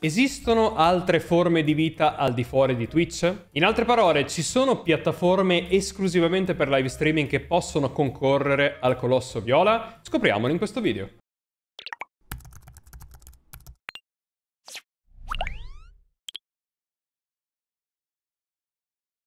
Esistono altre forme di vita al di fuori di Twitch? In altre parole, ci sono piattaforme esclusivamente per live streaming che possono concorrere al colosso viola? Scopriamolo in questo video.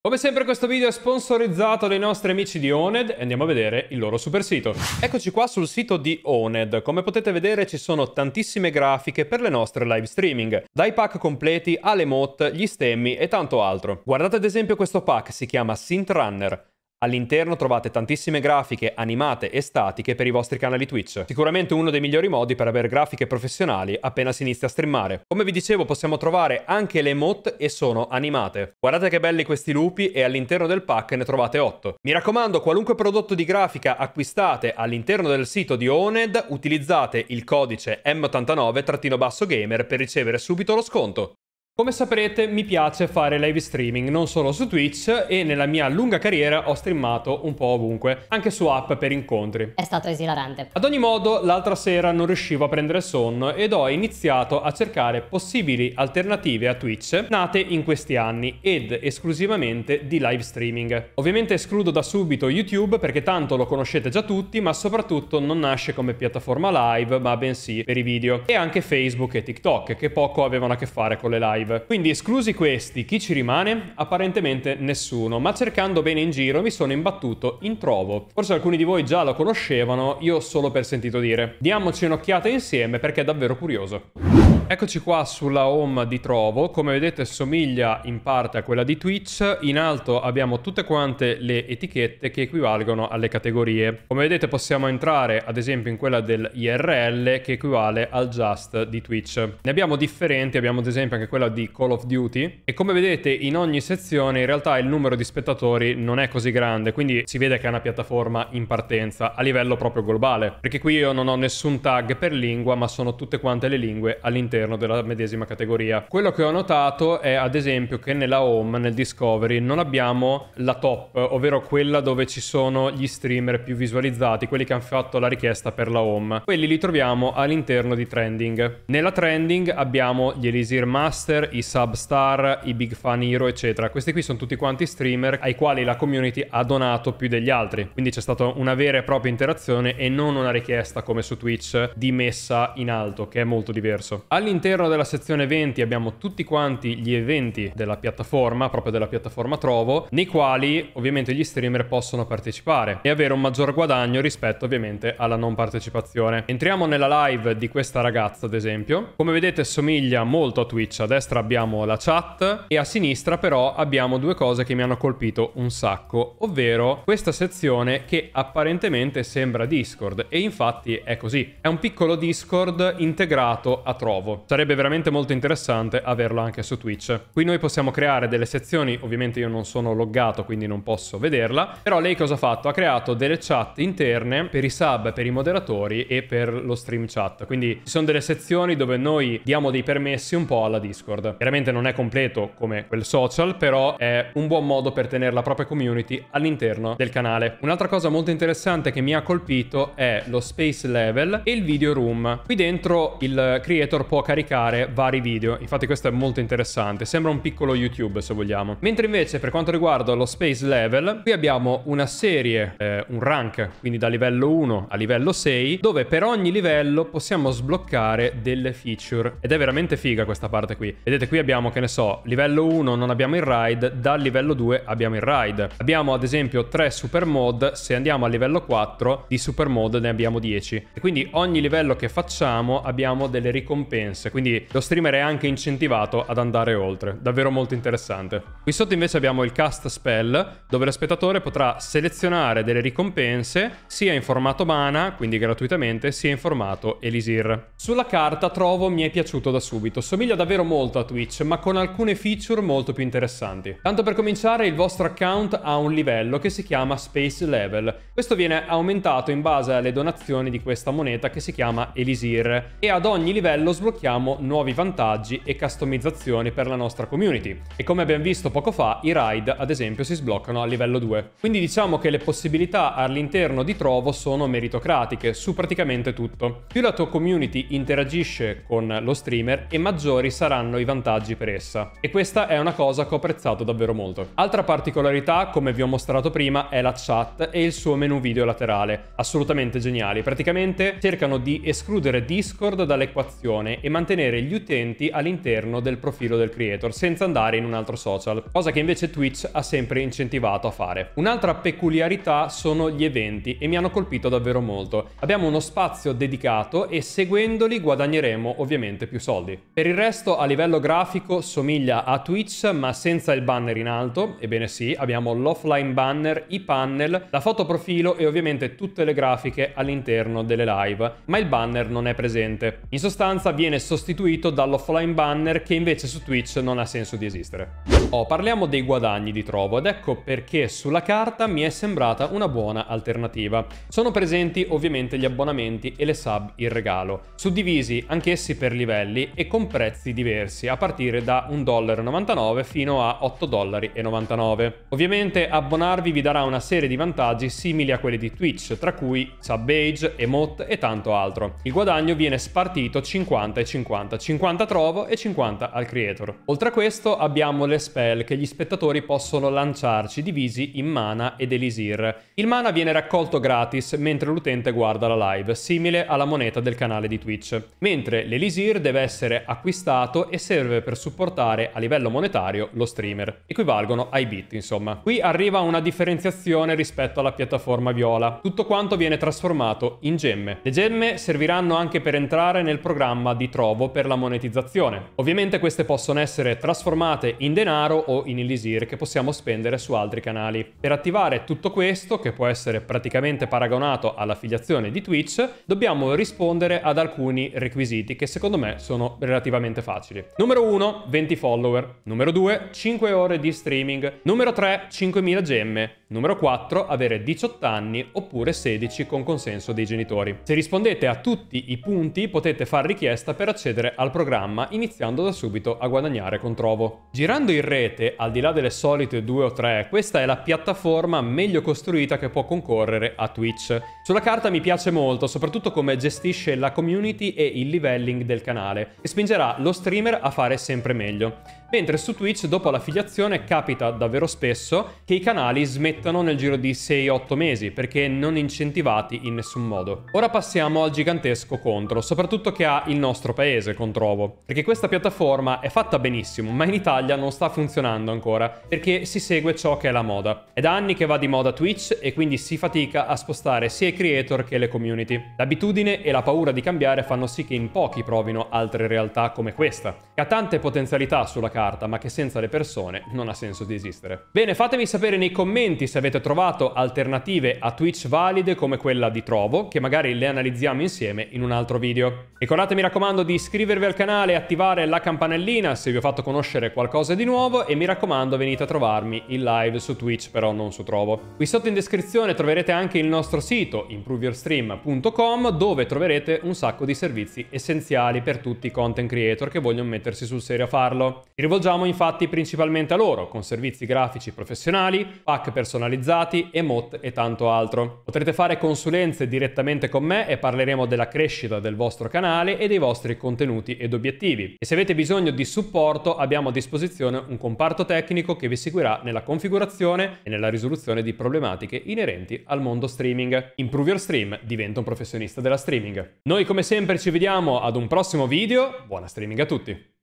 Come sempre questo video è sponsorizzato dai nostri amici di Oned e andiamo a vedere il loro super sito. Eccoci qua sul sito di Oned. Come potete vedere ci sono tantissime grafiche per le nostre live streaming, dai pack completi alle mod, gli stemmi e tanto altro. Guardate ad esempio questo pack, si chiama Synth Runner. All'interno trovate tantissime grafiche animate e statiche per i vostri canali Twitch, sicuramente uno dei migliori modi per avere grafiche professionali appena si inizia a streamare. Come vi dicevo possiamo trovare anche le emote e sono animate. Guardate che belli questi lupi e all'interno del pack ne trovate 8. Mi raccomando, qualunque prodotto di grafica acquistate all'interno del sito di Oned utilizzate il codice M89-gamer per ricevere subito lo sconto. Come saprete mi piace fare live streaming non solo su Twitch e nella mia lunga carriera ho streamato un po' ovunque, anche su app per incontri. È stato esilarante. Ad ogni modo l'altra sera non riuscivo a prendere sonno ed ho iniziato a cercare possibili alternative a Twitch nate in questi anni ed esclusivamente di live streaming. Ovviamente escludo da subito YouTube perché tanto lo conoscete già tutti ma soprattutto non nasce come piattaforma live ma bensì per i video e anche Facebook e TikTok che poco avevano a che fare con le live live. Quindi esclusi questi, chi ci rimane? Apparentemente nessuno, ma cercando bene in giro mi sono imbattuto in Trovo. Forse alcuni di voi già lo conoscevano, io solo per sentito dire. Diamoci un'occhiata insieme perché è davvero curioso. Eccoci qua sulla home di Trovo, come vedete somiglia in parte a quella di Twitch, in alto abbiamo tutte quante le etichette che equivalgono alle categorie. Come vedete possiamo entrare ad esempio in quella del IRL che equivale al just di Twitch. Ne abbiamo differenti, abbiamo ad esempio anche quella di Call of Duty e come vedete in ogni sezione in realtà il numero di spettatori non è così grande, quindi si vede che è una piattaforma in partenza a livello proprio globale, perché qui io non ho nessun tag per lingua ma sono tutte quante le lingue all'interno all'interno della medesima categoria. Quello che ho notato è ad esempio che nella home, nel Discovery, non abbiamo la top, ovvero quella dove ci sono gli streamer più visualizzati, quelli che hanno fatto la richiesta per la home. Quelli li troviamo all'interno di trending. Nella trending abbiamo gli Elisir Master, i Substar, i Big Fan Hero, eccetera. Questi qui sono tutti quanti streamer ai quali la community ha donato più degli altri. Quindi c'è stata una vera e propria interazione e non una richiesta come su Twitch di messa in alto, che è molto diverso. All'interno All'interno della sezione 20 abbiamo tutti quanti gli eventi della piattaforma, proprio della piattaforma Trovo, nei quali ovviamente gli streamer possono partecipare e avere un maggior guadagno rispetto ovviamente alla non partecipazione. Entriamo nella live di questa ragazza ad esempio. Come vedete somiglia molto a Twitch, a destra abbiamo la chat e a sinistra però abbiamo due cose che mi hanno colpito un sacco, ovvero questa sezione che apparentemente sembra Discord e infatti è così, è un piccolo Discord integrato a Trovo nuovo. Sarebbe veramente molto interessante averlo anche su Twitch. Qui noi possiamo creare delle sezioni, ovviamente io non sono loggato quindi non posso vederla, però lei cosa ha fatto? Ha creato delle chat interne per i sub, per i moderatori e per lo stream chat, quindi ci sono delle sezioni dove noi diamo dei permessi un po' alla Discord. Chiaramente non è completo come quel social, però è un buon modo per tenere la propria community all'interno del canale. Un'altra cosa molto interessante che mi ha colpito è lo space level e il video room. Qui dentro il creator può caricare vari video. Infatti questo è molto interessante, sembra un piccolo YouTube se vogliamo. Mentre invece per quanto riguarda lo space level, qui abbiamo una serie, eh, un rank, quindi da livello 1 a livello 6, dove per ogni livello possiamo sbloccare delle feature. Ed è veramente figa questa parte qui. Vedete qui abbiamo, che ne so, livello 1 non abbiamo il ride, dal livello 2 abbiamo il ride. Abbiamo ad esempio 3 super mod, se andiamo a livello 4 di super mod ne abbiamo 10. E quindi ogni livello che facciamo abbiamo delle ricompense compensa, quindi lo streamer è anche incentivato ad andare oltre, davvero molto interessante. Qui sotto invece abbiamo il cast spell, dove lo spettatore potrà selezionare delle ricompense sia in formato mana, quindi gratuitamente, sia in formato Elisir. Sulla carta trovo mi è piaciuto da subito, somiglia davvero molto a Twitch, ma con alcune feature molto più interessanti. Tanto per cominciare il vostro account ha un livello che si chiama Space Level, questo viene aumentato in base alle donazioni di questa moneta che si chiama Elisir e ad ogni livello sblocchiamo sblocchiamo nuovi vantaggi e customizzazioni per la nostra community. E come abbiamo visto poco fa, i raid ad esempio si sbloccano a livello 2. Quindi diciamo che le possibilità all'interno di Trovo sono meritocratiche su praticamente tutto. Più la tua community interagisce con lo streamer e maggiori saranno i vantaggi per essa. E questa è una cosa che ho apprezzato davvero molto. Altra particolarità, come vi ho mostrato prima, è la chat e il suo menu video laterale. Assolutamente geniali. Praticamente cercano di escludere Discord dall'equazione e mantenere gli utenti all'interno del profilo del creator senza andare in un altro social, cosa che invece Twitch ha sempre incentivato a fare. Un'altra peculiarità sono gli eventi e mi hanno colpito davvero molto. Abbiamo uno spazio dedicato e seguendoli guadagneremo ovviamente più soldi. Per il resto a livello grafico somiglia a Twitch ma senza il banner in alto, ebbene sì, abbiamo l'offline banner, i panel, la foto profilo e ovviamente tutte le grafiche all'interno delle live, ma il banner non è presente. In sostanza viene sostituito dall'offline banner che invece su Twitch non ha senso di esistere. Oh, parliamo dei guadagni di Trovo ed ecco perché sulla carta mi è sembrata una buona alternativa. Sono presenti ovviamente gli abbonamenti e le sub in regalo, suddivisi anch'essi per livelli e con prezzi diversi, a partire da 1,99$ fino a 8,99$. Ovviamente abbonarvi vi darà una serie di vantaggi simili a quelli di Twitch, tra cui sub badge, emote e tanto altro. Il guadagno viene spartito 50 e 50, 50 trovo e 50 al creator. Oltre a questo abbiamo le spell che gli spettatori possono lanciarci divisi in mana ed elisir. Il mana viene raccolto gratis mentre l'utente guarda la live, simile alla moneta del canale di Twitch, mentre l'elisir deve essere acquistato e serve per supportare a livello monetario lo streamer, equivalgono ai bit insomma. Qui arriva una differenziazione rispetto alla piattaforma viola, tutto quanto viene trasformato in gemme. Le gemme serviranno anche per entrare nel programma di Troppo trovo per la monetizzazione. Ovviamente queste possono essere trasformate in denaro o in elisir che possiamo spendere su altri canali. Per attivare tutto questo, che può essere praticamente paragonato all'affiliazione di Twitch, dobbiamo rispondere ad alcuni requisiti che secondo me sono relativamente facili. Numero 1, 20 follower. Numero 2, 5 ore di streaming. Numero 3, 5.000 gemme. Numero 4, avere 18 anni oppure 16 con consenso dei genitori. Se rispondete a tutti i punti potete far richiesta per per accedere al programma iniziando da subito a guadagnare con trovo. Girando in rete, al di là delle solite due o tre, questa è la piattaforma meglio costruita che può concorrere a Twitch. Sulla carta mi piace molto, soprattutto come gestisce la community e il livelling del canale, e spingerà lo streamer a fare sempre meglio mentre su Twitch dopo l'affiliazione capita davvero spesso che i canali smettano nel giro di 6-8 mesi perché non incentivati in nessun modo. Ora passiamo al gigantesco contro, soprattutto che ha il nostro paese Controvo, perché questa piattaforma è fatta benissimo, ma in Italia non sta funzionando ancora, perché si segue ciò che è la moda. È da anni che va di moda Twitch e quindi si fatica a spostare sia i creator che le community. L'abitudine e la paura di cambiare fanno sì che in pochi provino altre realtà come questa, che ha tante potenzialità sulla carta carta, ma che senza le persone non ha senso di esistere. Bene, fatemi sapere nei commenti se avete trovato alternative a Twitch valide come quella di Trovo, che magari le analizziamo insieme in un altro video. Ricordate, mi raccomando, di iscrivervi al canale e attivare la campanellina se vi ho fatto conoscere qualcosa di nuovo e mi raccomando venite a trovarmi in live su Twitch, però non su Trovo. Qui sotto in descrizione troverete anche il nostro sito improveyourstream.com dove troverete un sacco di servizi essenziali per tutti i content creator che vogliono mettersi sul serio a farlo. Vi rivolgiamo infatti principalmente a loro, con servizi grafici professionali, pack personalizzati, emote e tanto altro. Potrete fare consulenze direttamente con me e parleremo della crescita del vostro canale e dei vostri contenuti ed obiettivi. E se avete bisogno di supporto abbiamo a disposizione un comparto tecnico che vi seguirà nella configurazione e nella risoluzione di problematiche inerenti al mondo streaming. Improve your stream, diventa un professionista della streaming. Noi come sempre ci vediamo ad un prossimo video, buona streaming a tutti!